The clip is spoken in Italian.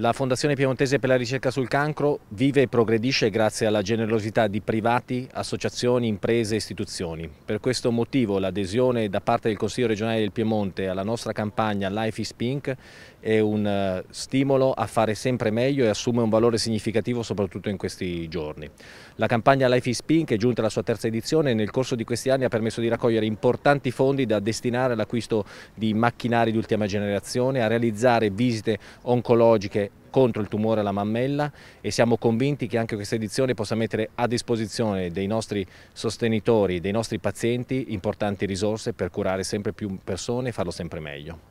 La Fondazione Piemontese per la ricerca sul cancro vive e progredisce grazie alla generosità di privati, associazioni, imprese e istituzioni. Per questo motivo l'adesione da parte del Consiglio regionale del Piemonte alla nostra campagna Life is Pink è un eh, stimolo a fare sempre meglio e assume un valore significativo soprattutto in questi giorni. La campagna Life is Pink è giunta alla sua terza edizione e nel corso di questi anni ha permesso di raccogliere importanti fondi da destinare all'acquisto di macchinari di ultima generazione, a realizzare visite oncologiche contro il tumore alla mammella e siamo convinti che anche questa edizione possa mettere a disposizione dei nostri sostenitori, dei nostri pazienti importanti risorse per curare sempre più persone e farlo sempre meglio.